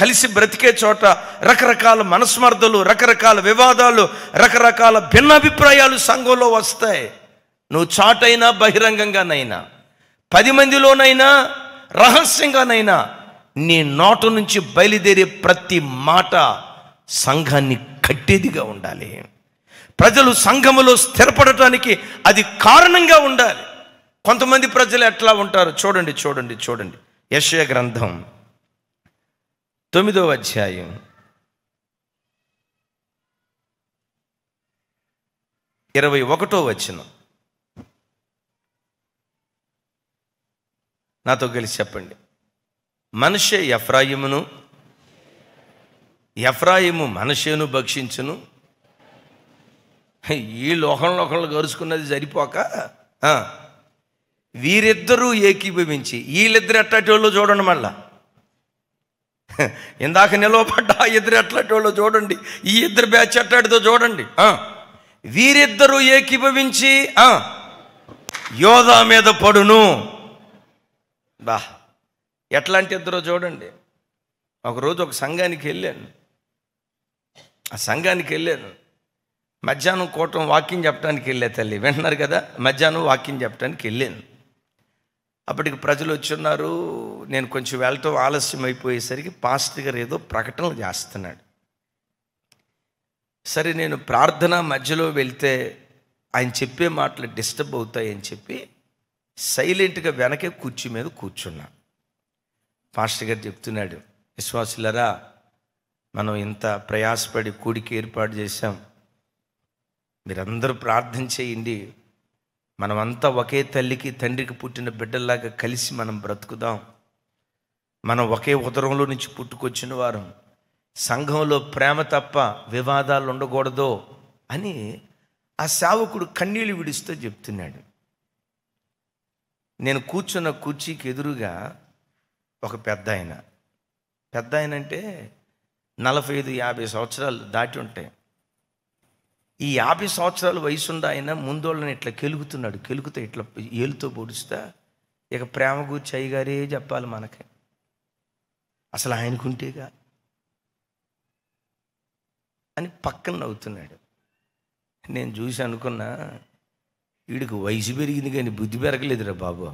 కలిసి బ్రతికే చోట రకరకాల మనస్మర్ధలు రకరకాల వివాదాలు రకరకాల భిన్నాభిప్రాయాలు సంఘంలో వస్తాయి నువ్వు చాటైనా బహిరంగంగానైనా పది మందిలోనైనా రహస్యంగానైనా నీ నోటు నుంచి బయలుదేరే ప్రతి మాట సంఘాన్ని కట్టేదిగా ఉండాలి ప్రజలు సంఘములో స్థిరపడటానికి అది కారణంగా ఉండాలి కొంతమంది ప్రజలు ఎట్లా ఉంటారు చూడండి చూడండి చూడండి యశయ గ్రంథం తొమ్మిదవ అధ్యాయం ఇరవై ఒకటో వచ్చిన నాతో కలిసి చెప్పండి మనషే ఎఫ్రాయిమును ఎఫ్రాయిము మనషేను భక్షించును ఈ లోకంలో ఒకళ్ళు గరుచుకున్నది సరిపోక వీరిద్దరూ ఏకీభవించి వీళ్ళిద్దరు వాళ్ళు చూడండి మళ్ళా ఇందాక నిలవబడ్డ ఇద్దరు ఎట్లాంటి చూడండి ఈ ఇద్దరు బ్యాచ్ ఎట్లాంటిదో చూడండి వీరిద్దరూ ఏకీభవించి యోధా మీద పడును బా ఎట్లాంటి ఇద్దరో చూడండి ఒకరోజు ఒక సంఘానికి వెళ్ళాను ఆ సంఘానికి వెళ్ళాను మధ్యాహ్నం కూటం వాకింగ్ చెప్పడానికి వెళ్ళే తల్లి వింటున్నారు కదా మధ్యాహ్నం వాకింగ్ చెప్పడానికి వెళ్ళాను అప్పటికి ప్రజలు ఉన్నారు నేను కొంచెం వెళ్ళటం ఆలస్యం అయిపోయేసరికి పాస్టర్ గారు ఏదో ప్రకటనలు చేస్తున్నాడు సరే నేను ప్రార్థన మధ్యలో వెళ్తే ఆయన చెప్పే మాటలు డిస్టర్బ్ అవుతాయని చెప్పి సైలెంట్గా వెనకే కూర్చీ మీద కూర్చున్నా పాస్టర్ గారు చెప్తున్నాడు విశ్వాసులరా మనం ఇంత ప్రయాసపడి కూడికి ఏర్పాటు చేశాం మీరందరూ ప్రార్థన చేయండి మనమంతా ఒకే తల్లికి తండ్రికి పుట్టిన బిడ్డల్లాగా కలిసి మనం బ్రతుకుదాం మనం ఒకే ఉదరంలో నుంచి పుట్టుకొచ్చిన వారం సంఘంలో ప్రేమ తప్ప వివాదాలు ఉండకూడదు అని ఆ సేవకుడు కన్నీళ్ళు విడిస్తూ చెప్తున్నాడు నేను కూర్చున్న కుర్చీకి ఎదురుగా ఒక పెద్ద ఆయన పెద్ద ఆయన అంటే నలభై ఐదు యాభై సంవత్సరాలు దాటి ఉంటాయి ఈ యాభై సంవత్సరాల వయసుండ ఆయన ముందోళ్ళని ఇట్లా కెలుగుతున్నాడు కెలుగుతా ఇట్లా ఏలుతో పొడుస్తా ఇక ప్రేమ గురించి అయ్యగారే చెప్పాలి మనకి అసలు ఆయనకుంటేగా అని పక్కన నవ్వుతున్నాడు నేను చూసి అనుకున్నా వీడికి వయసు పెరిగింది కానీ బుద్ధి పెరగలేదురా బాబు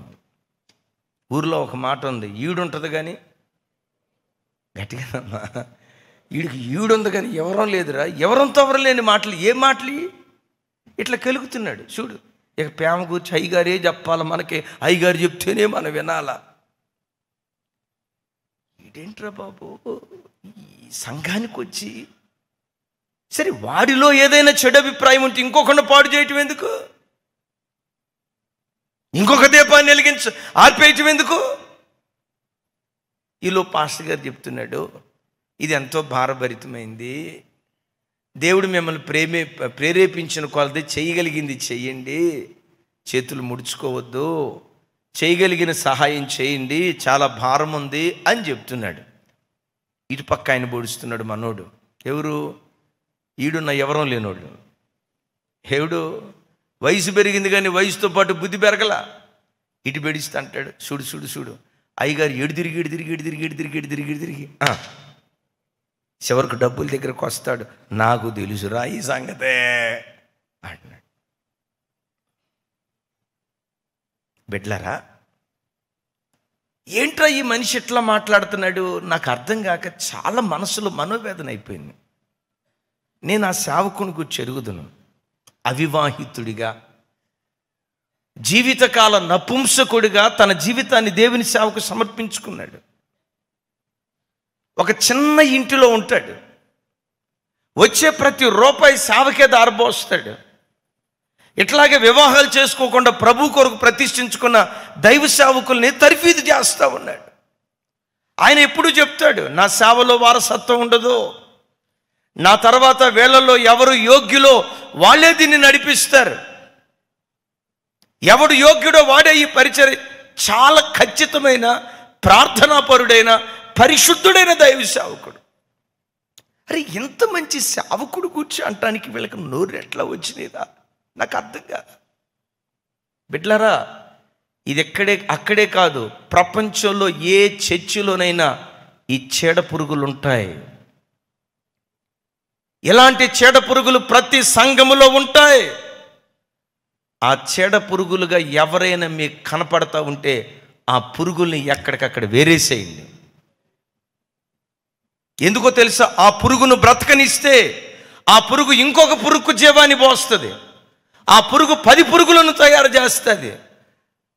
ఊర్లో ఒక మాట ఉంది ఈడుంటుంది కానీ గట్టిగానమ్మా వీడికి ఈడుంది కానీ ఎవరం లేదురా ఎవరంతో ఎవరు లేని మాటలు ఏ మాటలు ఇట్లా కలుగుతున్నాడు చూడు ఇక ప్రేమ గురించి అయ్యగారే చెప్పాలి మనకి అయ్యగారు చెప్తేనే మనం వినాలా ఇదేంట్రా బాబు ఈ సంఘానికి వచ్చి సరే వాడిలో ఏదైనా చెడు అభిప్రాయం ఉంటే ఇంకొకరిని పాడు చేయటం ఎందుకు ఇంకొక దీపాన్ని వెలిగించ ఆర్పేయటం ఎందుకు ఈలో పాస్టర్ గారు చెప్తున్నాడు ఇది ఎంతో భారభరితమైంది దేవుడు మిమ్మల్ని ప్రేమే ప్రేరేపించిన కొలది చేయగలిగింది చేయండి చేతులు ముడుచుకోవద్దు చేయగలిగిన సహాయం చేయండి చాలా భారం ఉంది అని చెప్తున్నాడు ఇటు పక్క ఆయన బోడిస్తున్నాడు మనోడు ఎవరు ఈడున్న ఎవరం లేనోడు హేవుడు వయసు పెరిగింది కానీ వయసుతో పాటు బుద్ధి పెరగల ఇటు పెడిస్తా అంటాడు చూడు చూడు చూడు అయ్యగారు ఎడు తిరిగి ఎడు తిరిగి ఎడు తిరిగి ఎడు తిరిగి ఎడు తిరిగి ఎడు తిరిగి చివరికి డబ్బుల దగ్గరకు వస్తాడు నాకు తెలుసురా ఈ సంగతే అంటున్నాడు బిడ్లరా ఏంట్రా ఈ మనిషి ఎట్లా మాట్లాడుతున్నాడు నాకు అర్థం కాక చాలా మనసులో మనోవేదన అయిపోయింది నేను ఆ సేవకునికి చెరుగుదును అవివాహితుడిగా జీవితకాల నపుంసకుడిగా తన జీవితాన్ని దేవుని సేవకు సమర్పించుకున్నాడు ఒక చిన్న ఇంటిలో ఉంటాడు వచ్చే ప్రతి రూపాయి సేవకే దారబోస్తాడు ఇట్లాగే వివాహాలు చేసుకోకుండా ప్రభు కొరకు ప్రతిష్ఠించుకున్న దైవ సేవకుల్ని తరిఫీదు చేస్తూ ఉన్నాడు ఆయన ఎప్పుడు చెప్తాడు నా సేవలో వారసత్వం ఉండదు నా తర్వాత వేళల్లో ఎవరు యోగ్యులో వాళ్ళే దీన్ని నడిపిస్తారు ఎవడు యోగ్యుడో వాడే ఈ పరిచయం చాలా ఖచ్చితమైన ప్రార్థనాపరుడైన పరిశుద్ధుడైన దైవ సేవకుడు అరే ఎంత మంచి సేవకుడు కూర్చో అంటానికి వీళ్ళకి నోరు ఎట్లా వచ్చినదా నాకు అర్థం కాదు బిడ్లరా ఇది ఎక్కడే అక్కడే కాదు ప్రపంచంలో ఏ చర్చిలోనైనా ఈ చీడ పురుగులు ఉంటాయి ఎలాంటి చీడ పురుగులు ప్రతి సంఘములో ఉంటాయి ఆ చీడ పురుగులుగా ఎవరైనా మీకు కనపడతా ఉంటే ఆ పురుగుల్ని ఎక్కడికక్కడ వేరేసేయండి ఎందుకో తెలుసా ఆ పురుగును బ్రతకనిస్తే ఆ పురుగు ఇంకొక పురుగు జీవాన్ని పోస్తుంది ఆ పురుగు పది పురుగులను తయారు చేస్తుంది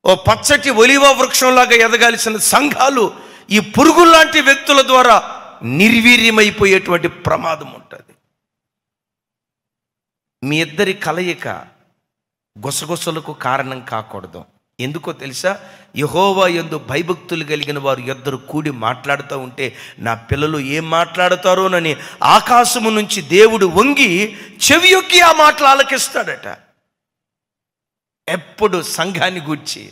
ఓ పచ్చటి ఒలివ వృక్షంలాగా ఎదగాల్సిన సంఘాలు ఈ పురుగు లాంటి వ్యక్తుల ద్వారా నిర్వీర్యమైపోయేటువంటి ప్రమాదం ఉంటుంది మీ ఇద్దరి కలయిక గుసగుసలకు కారణం కాకూడదు ఎందుకో తెలుసా యహోవా ఎందు భయభక్తులు కలిగిన వారు ఇద్దరు కూడి మాట్లాడుతూ ఉంటే నా పిల్లలు ఏం మాట్లాడతారోనని ఆకాశము నుంచి దేవుడు వంగి చెవియొక్కి ఆ మాటలు ఆలకిస్తాడట ఎప్పుడు సంఘాన్ని గూర్చి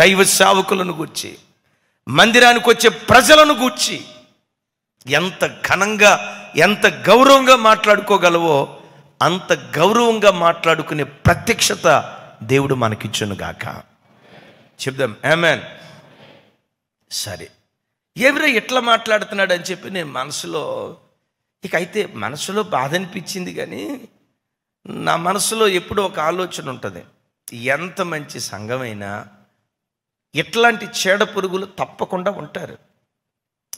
దైవ సేవకులను గూర్చి మందిరానికి వచ్చే ప్రజలను గూర్చి ఎంత ఘనంగా ఎంత గౌరవంగా మాట్లాడుకోగలవో అంత గౌరవంగా మాట్లాడుకునే ప్రత్యక్షత దేవుడు మనకిచ్చును గాక చెప్దాం ఏమేన్ సరే ఎవరో ఇట్లా మాట్లాడుతున్నాడు అని చెప్పి నేను మనసులో ఇక అయితే మనసులో బాధ అనిపించింది కానీ నా మనసులో ఎప్పుడూ ఒక ఆలోచన ఉంటుంది ఎంత మంచి సంఘమైనా ఇట్లాంటి చేడ పురుగులు తప్పకుండా ఉంటారు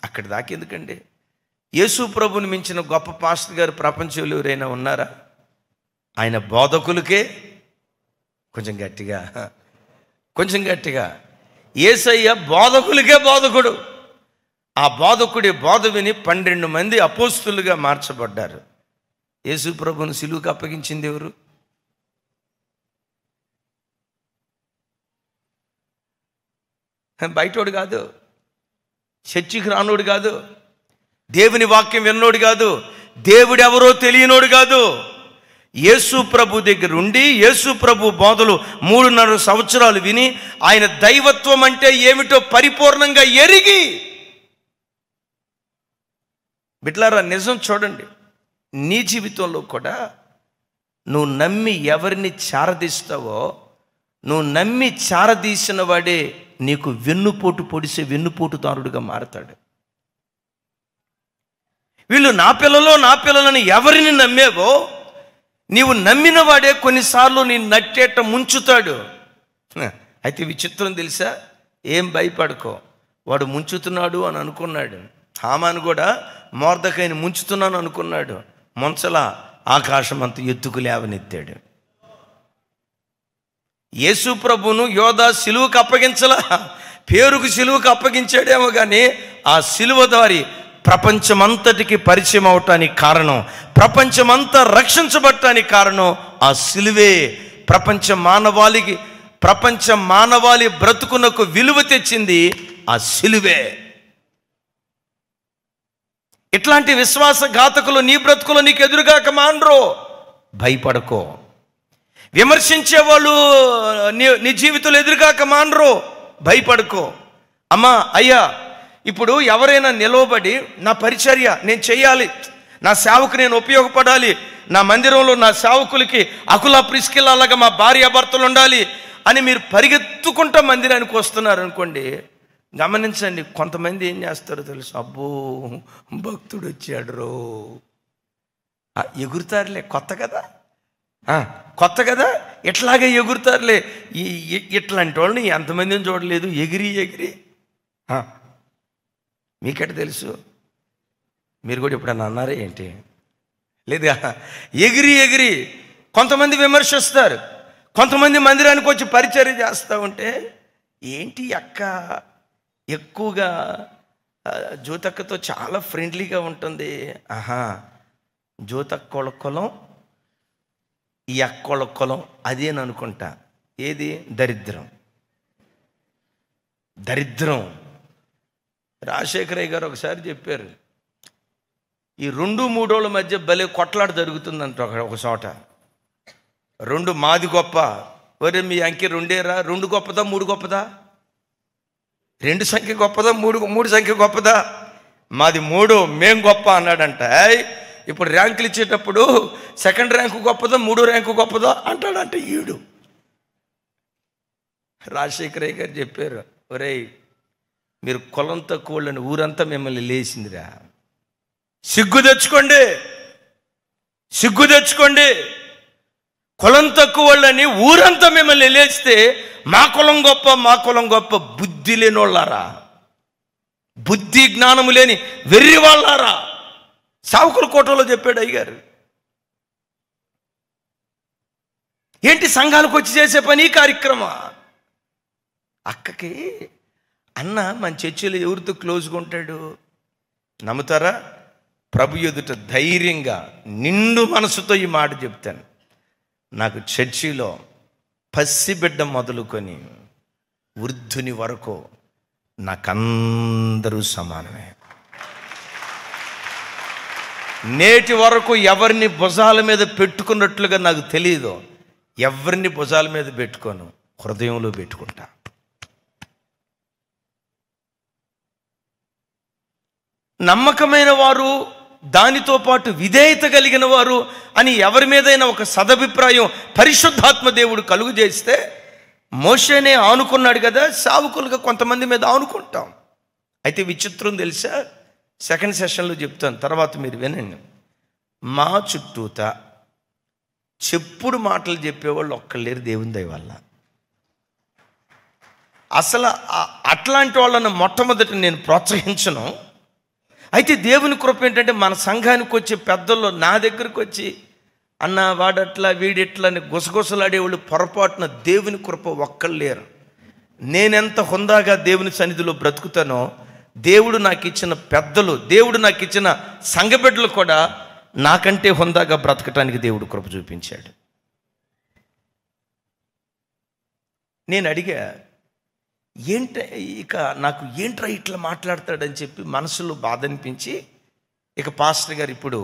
అక్కడి దాకా ఎందుకండి యేసు ప్రభుని మించిన గొప్ప పాస్టర్ గారు ప్రపంచంలో ఎవరైనా ఉన్నారా ఆయన బోధకులకే కొంచెం గట్టిగా కొంచెం గట్టిగా ఏసయ్య బోధకులకే బోధకుడు ఆ బోధకుడి బోధ విని పన్నెండు మంది అపోస్తులుగా మార్చబడ్డారు యేసు ప్రభును సిలువుకి అప్పగించింది ఎవరు బయటోడు కాదు చర్చికి రానోడు కాదు దేవుని వాక్యం విన్నోడు కాదు దేవుడు ఎవరో తెలియనోడు కాదు యేసు ప్రభు దగ్గర ఉండి యేసు ప్రభు బోధలు మూడున్నర సంవత్సరాలు విని ఆయన దైవత్వం అంటే ఏమిటో పరిపూర్ణంగా ఎరిగి బిట్లారా నిజం చూడండి నీ జీవితంలో కూడా నువ్వు నమ్మి ఎవరిని చారదీస్తావో నువ్వు నమ్మి చారదీసిన వాడే నీకు వెన్నుపోటు పొడిసే వెన్నుపోటుదారుడుగా మారతాడు వీళ్ళు నా పిల్లలో నా పిల్లలని ఎవరిని నమ్మేవో నీవు నమ్మిన వాడే కొన్నిసార్లు నేను నట్టేట ముంచుతాడు అయితే విచిత్రం తెలుసా ఏం భయపడుకో వాడు ముంచుతున్నాడు అని అనుకున్నాడు హామాను కూడా మోర్దకైని ముంచుతున్నాను అనుకున్నాడు మొంచల ఆకాశం అంత ఎత్తుకు లేవనెత్తాడు యేసు ప్రభును యోధ సిలువుకు అప్పగించలా పేరుకు సిలువుకు అప్పగించాడేమో కానీ ఆ సిలువ దారి ప్రపంచమంతటికి పరిచయం అవటానికి కారణం ప్రపంచమంతా రక్షించబడటానికి కారణం ఆ సిలువే ప్రపంచ మానవాళికి ప్రపంచ మానవాళి బ్రతుకునకు విలువ తెచ్చింది ఆ సిలువే ఇట్లాంటి విశ్వాస నీ బ్రతుకులు నీకు ఎదురుగాక మాన్రో భయపడకో విమర్శించే వాళ్ళు నీ నీ జీవితంలో ఎదురుగాక మాన్రో భయపడుకో అమ్మా అయ్యా ఇప్పుడు ఎవరైనా నిలవబడి నా పరిచర్య నేను చేయాలి నా సేవకు నేను ఉపయోగపడాలి నా మందిరంలో నా సేవకులకి అకుల ప్రిస్కిల్లాగా మా భార్య భర్తలు ఉండాలి అని మీరు పరిగెత్తుకుంటా మందిరానికి వస్తున్నారు అనుకోండి గమనించండి కొంతమంది ఏం చేస్తారో తెలుసు అబ్బో భక్తుడు వచ్చాడు రో ఎగురుతారులే కొత్త కదా కొత్త కదా ఇట్లాగే ఎగురుతారులే ఇట్లాంటి వాళ్ళని ఎంతమందిని చూడలేదు ఎగిరి ఎగిరి మీకెట తెలుసు మీరు కూడా ఎప్పుడన్నా అన్నారే ఏంటి లేదా ఎగిరి ఎగిరి కొంతమంది విమర్శిస్తారు కొంతమంది మందిరానికి వచ్చి పరిచర్ చేస్తూ ఉంటే ఏంటి అక్క ఎక్కువగా జ్యోతక్కతో చాలా ఫ్రెండ్లీగా ఉంటుంది ఆహా జ్యోతక్కోళ్ళ కులం ఈ అది కులం అనుకుంటా ఏది దరిద్రం దరిద్రం రాజశేఖరయ్య గారు ఒకసారి చెప్పారు ఈ రెండు మూడోళ్ళ మధ్య భలే కొట్లాట జరుగుతుందంట ఒక చోట రెండు మాది గొప్ప ఒరే మీ అంకె రెండేరా రెండు గొప్పదా మూడు గొప్పదా రెండు సంఖ్య గొప్పదా మూడు మూడు సంఖ్య గొప్పదా మాది మూడు మేం గొప్ప అన్నాడంట ఇప్పుడు ర్యాంకులు ఇచ్చేటప్పుడు సెకండ్ ర్యాంకు గొప్పదా మూడో ర్యాంకు గొప్పదా అంటాడంట ఈడు రాజశేఖరయ్య గారు చెప్పారు ఒరేయ్ మీరు కులం తక్కువని ఊరంతా మిమ్మల్ని లేచిందిరా సిగ్గు తెచ్చుకోండి సిగ్గు తెచ్చుకోండి కులం తక్కువ వాళ్ళని ఊరంతా మిమ్మల్ని లేస్తే మా కులం గొప్ప మా కులం గొప్ప బుద్ధి లేని వాళ్ళారా బుద్ధి జ్ఞానము లేని వెర్రి వాళ్ళారా సావుకుల కోటలో చెప్పాడు అయ్యగారు ఏంటి సంఘాలకు వచ్చి చేసే పని కార్యక్రమ అక్కకి అన్న మన చర్చిలో ఎవరితో క్లోజ్గా ఉంటాడు నమ్ముతారా ప్రభు ఎదుట ధైర్యంగా నిండు మనసుతో ఈ మాట చెప్తాను నాకు చర్చిలో పసిబిడ్డ మొదలుకొని వృద్ధుని వరకు నాకందరూ సమానమే నేటి వరకు ఎవరిని భుజాల మీద పెట్టుకున్నట్లుగా నాకు తెలియదు ఎవరిని భుజాల మీద పెట్టుకోను హృదయంలో పెట్టుకుంటా నమ్మకమైన వారు దానితో పాటు విధేయత కలిగిన వారు అని ఎవరి మీదైనా ఒక సదభిప్రాయం పరిశుద్ధాత్మ దేవుడు కలుగు చేస్తే మోషేనే ఆనుకున్నాడు కదా సావుకులుగా కొంతమంది మీద ఆనుకుంటాం అయితే విచిత్రం తెలుసా సెకండ్ సెషన్లో చెప్తాను తర్వాత మీరు వినండి మా చుట్టూత చెప్పుడు మాటలు చెప్పేవాళ్ళు ఒక్కళ్ళేరు దేవుని దయ వల్ల అసలు అట్లాంటి వాళ్ళను మొట్టమొదట నేను ప్రోత్సహించను అయితే దేవుని కృప ఏంటంటే మన సంఘానికి వచ్చే పెద్దల్లో నా దగ్గరకు వచ్చి అన్న వాడట్లా వీడిట్లని గుసగుసలాడేవాళ్ళు పొరపాటున దేవుని కృప ఒక్కళ్ళు లేరు నేనెంత హుందాగా దేవుని సన్నిధిలో బ్రతుకుతానో దేవుడు నాకు ఇచ్చిన పెద్దలు దేవుడు నాకు ఇచ్చిన సంఘబిడ్డలు కూడా నాకంటే హుందాగా బ్రతకటానికి దేవుడు కృప చూపించాడు నేను అడిగా ఏంట ఇక నాకు ఏంట్రా ఇట్లా మాట్లాడతాడని చెప్పి మనసులో బాధ అనిపించి ఇక పాస్టర్ గారు ఇప్పుడు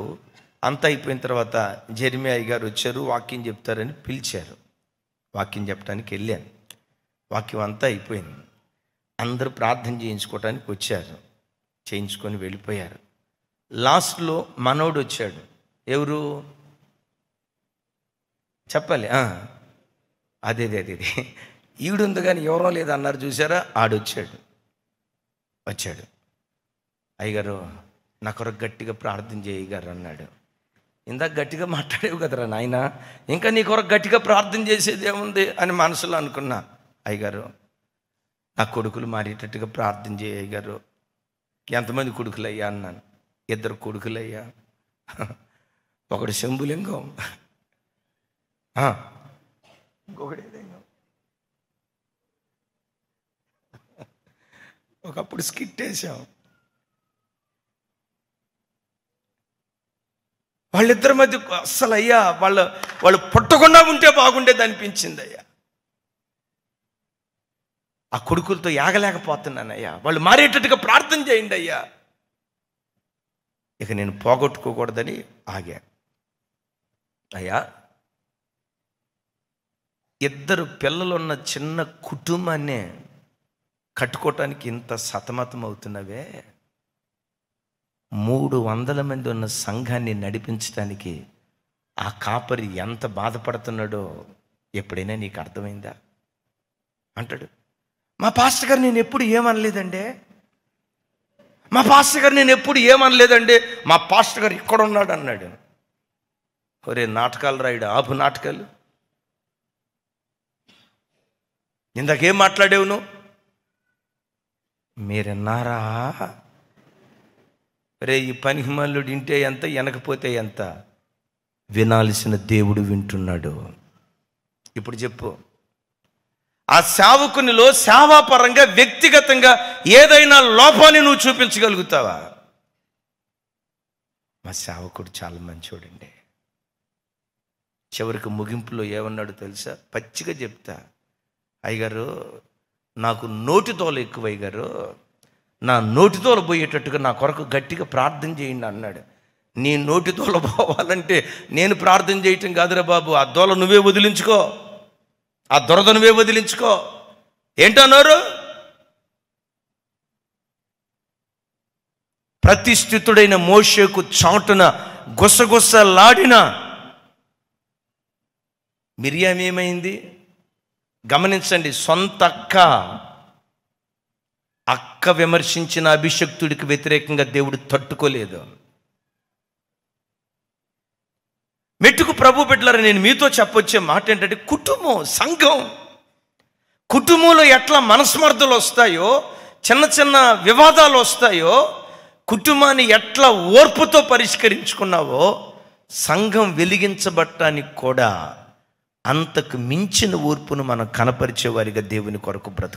అంత అయిపోయిన తర్వాత జెర్మియాయి గారు వచ్చారు వాక్యం చెప్తారని పిలిచారు వాక్యం చెప్పడానికి వెళ్ళాను వాక్యం అంతా అయిపోయింది అందరూ ప్రార్థన చేయించుకోవడానికి వచ్చారు చేయించుకొని వెళ్ళిపోయారు లాస్ట్లో మనోడు వచ్చాడు ఎవరు చెప్పాలి అదే అదేది ఉంది కానీ ఎవరో లేదన్నారు చూసారా ఆడొచ్చాడు వచ్చాడు అయ్యగారు నా కొరకు గట్టిగా ప్రార్థన చేయగారు అన్నాడు ఇందాక గట్టిగా మాట్లాడేవు కదరా నాయన ఇంకా నీ కొరకు గట్టిగా ప్రార్థన చేసేది ఏముంది అని మనసులో అనుకున్నా అయ్యగారు నా కొడుకులు మారేటట్టుగా ప్రార్థన చేయగారు ఎంతమంది కొడుకులయ్యా అన్నాను ఇద్దరు కొడుకులయ్యా ఒకడు శంభులింగం ఇంకొకటి ఒకప్పుడు స్కిట్ వేసాం వాళ్ళిద్దరి మధ్య అస్సలు అయ్యా వాళ్ళ వాళ్ళు పట్టకుండా ఉంటే బాగుండేది అనిపించింది అయ్యా ఆ కొడుకులతో యాగలేకపోతున్నానయ్యా వాళ్ళు మారేటట్టుగా ప్రార్థన చేయండి అయ్యా ఇక నేను పోగొట్టుకోకూడదని ఆగా అయ్యా ఇద్దరు పిల్లలున్న చిన్న కుటుంబాన్నే కట్టుకోవటానికి ఇంత సతమతం అవుతున్నవే మూడు వందల మంది ఉన్న సంఘాన్ని నడిపించడానికి ఆ కాపరి ఎంత బాధపడుతున్నాడో ఎప్పుడైనా నీకు అర్థమైందా అంటాడు మా పాస్టర్ గారు నేను ఎప్పుడు ఏమనలేదండి మా పాస్టర్ గారు నేను ఎప్పుడు ఏమనలేదండి మా పాస్టర్ గారు ఇక్కడ ఉన్నాడు అన్నాడు ఒరే నాటకాలు రాయుడు ఆపు నాటకాలు ఇందాకేం మాట్లాడేవు నువ్వు మీరున్నారా రే ఈ పనిహిమాలుడు ఇంటే ఎంత వెనకపోతే ఎంత వినాల్సిన దేవుడు వింటున్నాడు ఇప్పుడు చెప్పు ఆ సేవకునిలో సేవాపరంగా వ్యక్తిగతంగా ఏదైనా లోపాన్ని నువ్వు చూపించగలుగుతావా మా సేవకుడు చాలా మంచివాడండి చివరికి ముగింపులో ఏమన్నాడు తెలుసా పచ్చిగా చెప్తా అయ్యగారు నాకు నోటితోలు ఎక్కువై గారు నా నోటితోలు పోయేటట్టుగా నా కొరకు గట్టిగా ప్రార్థన చేయండి అన్నాడు నీ నోటితోలు పోవాలంటే నేను ప్రార్థన చేయటం కాదురా బాబు ఆ దోల నువ్వే వదిలించుకో ఆ దొరద నువ్వే వదిలించుకో ఏంటన్నారు ప్రతిష్ఠితుడైన మోషకు చాటున గుసగుసలాడిన మిరియామేమైంది గమనించండి సొంత అక్క అక్క విమర్శించిన అభిషక్తుడికి వ్యతిరేకంగా దేవుడు తట్టుకోలేదు మెట్టుకు ప్రభు బిడ్డలరా నేను మీతో చెప్పొచ్చే మాట ఏంటంటే కుటుంబం సంఘం కుటుంబంలో ఎట్లా మనస్మర్థలు వస్తాయో చిన్న చిన్న వివాదాలు వస్తాయో కుటుంబాన్ని ఎట్లా ఓర్పుతో పరిష్కరించుకున్నావో సంఘం వెలిగించబట్టానికి కూడా అంతకు మించిన ఓర్పును మనం కనపరిచేవారిగా దేవుని కొరకు బ్రతుకు